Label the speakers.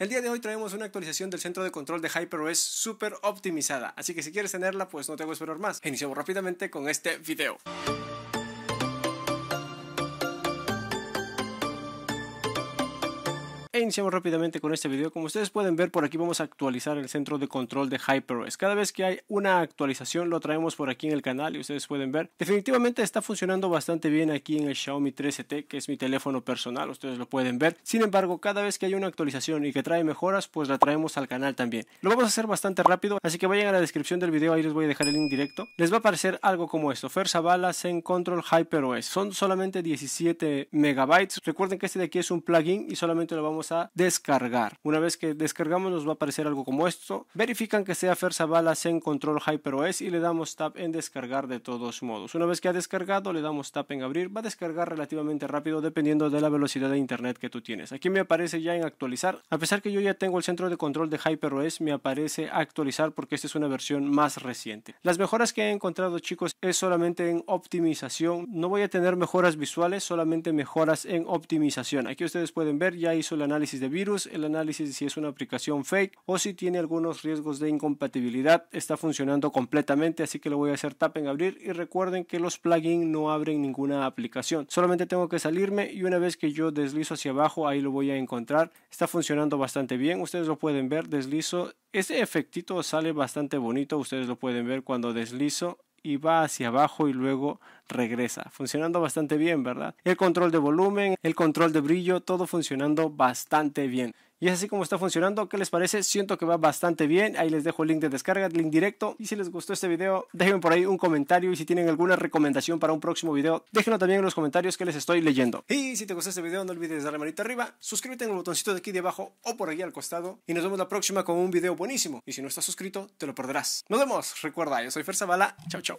Speaker 1: El día de hoy traemos una actualización del centro de control de HyperOS súper optimizada, así que si quieres tenerla pues no te que esperar más. Iniciamos rápidamente con este video. iniciamos rápidamente con este video. Como ustedes pueden ver por aquí vamos a actualizar el centro de control de HyperOS. Cada vez que hay una actualización lo traemos por aquí en el canal y ustedes pueden ver. Definitivamente está funcionando bastante bien aquí en el Xiaomi 13T que es mi teléfono personal, ustedes lo pueden ver. Sin embargo cada vez que hay una actualización y que trae mejoras pues la traemos al canal también. Lo vamos a hacer bastante rápido así que vayan a la descripción del video, ahí les voy a dejar el link directo. Les va a aparecer algo como esto, Fersa Balas en Control HyperOS. Son solamente 17 megabytes. Recuerden que este de aquí es un plugin y solamente lo vamos a a descargar. Una vez que descargamos nos va a aparecer algo como esto. Verifican que sea balas en Control HyperOS y le damos tap en descargar de todos modos. Una vez que ha descargado le damos tap en abrir. Va a descargar relativamente rápido dependiendo de la velocidad de internet que tú tienes. Aquí me aparece ya en actualizar. A pesar que yo ya tengo el centro de control de HyperOS me aparece actualizar porque esta es una versión más reciente. Las mejoras que he encontrado chicos es solamente en optimización. No voy a tener mejoras visuales, solamente mejoras en optimización. Aquí ustedes pueden ver ya hizo el análisis análisis de virus, el análisis si es una aplicación fake o si tiene algunos riesgos de incompatibilidad. Está funcionando completamente, así que le voy a hacer tap en abrir y recuerden que los plugins no abren ninguna aplicación. Solamente tengo que salirme y una vez que yo deslizo hacia abajo, ahí lo voy a encontrar. Está funcionando bastante bien, ustedes lo pueden ver, deslizo. Este efectito sale bastante bonito, ustedes lo pueden ver cuando deslizo y va hacia abajo y luego regresa. Funcionando bastante bien, ¿verdad? El control de volumen, el control de brillo, todo funcionando bastante bien. Y es así como está funcionando. ¿Qué les parece? Siento que va bastante bien. Ahí les dejo el link de descarga, el link directo. Y si les gustó este video, déjenme por ahí un comentario. Y si tienen alguna recomendación para un próximo video, déjenlo también en los comentarios que les estoy leyendo. Y si te gustó este video, no olvides darle manita arriba, suscríbete en el botoncito de aquí de abajo o por aquí al costado. Y nos vemos la próxima con un video buenísimo. Y si no estás suscrito, te lo perderás. Nos vemos. Recuerda, yo soy Fer bala Chao, chao.